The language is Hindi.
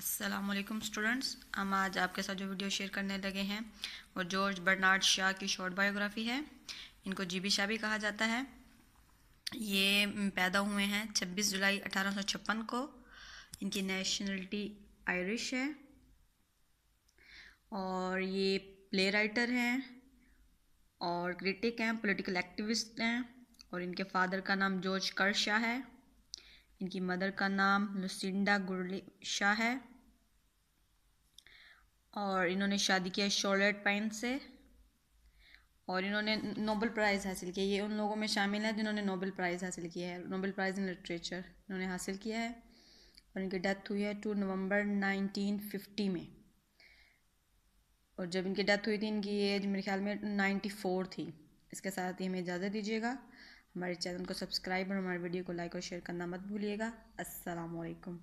असलम स्टूडेंट्स हम आज आपके साथ जो वीडियो शेयर करने लगे हैं वो जॉर्ज बर्नार्ड शाह की शॉर्ट बायोग्राफी है इनको जी बी शाह भी कहा जाता है ये पैदा हुए हैं 26 जुलाई 1856 को इनकी नेशनलिटी आयरिश है और ये प्ले राइटर हैं और क्रिटिक हैं पॉलिटिकल एक्टिविस्ट हैं और इनके फादर का नाम जॉर्ज कर शाह है इनकी मदर का नाम लुसिंडा शाह है और इन्होंने शादी किया शॉर्लेट पाइन से और इन्होंने नोबल प्राइज़ हासिल किया ये उन लोगों में शामिल है जिन्होंने नोबल प्राइज़ हासिल किया है नोबल प्राइज़ इन लिटरेचर इन्होंने हासिल किया है और इनकी डेथ हुई है टू नवंबर 1950 में और जब इनकी डेथ हुई थी इनकी एज मेरे ख्याल में 94 थी इसके साथ ही हमें इजाज़त दीजिएगा हमारे चैनल को सब्सक्राइब और हमारे वीडियो को लाइक और शेयर करना मत भूलिएगा असलकम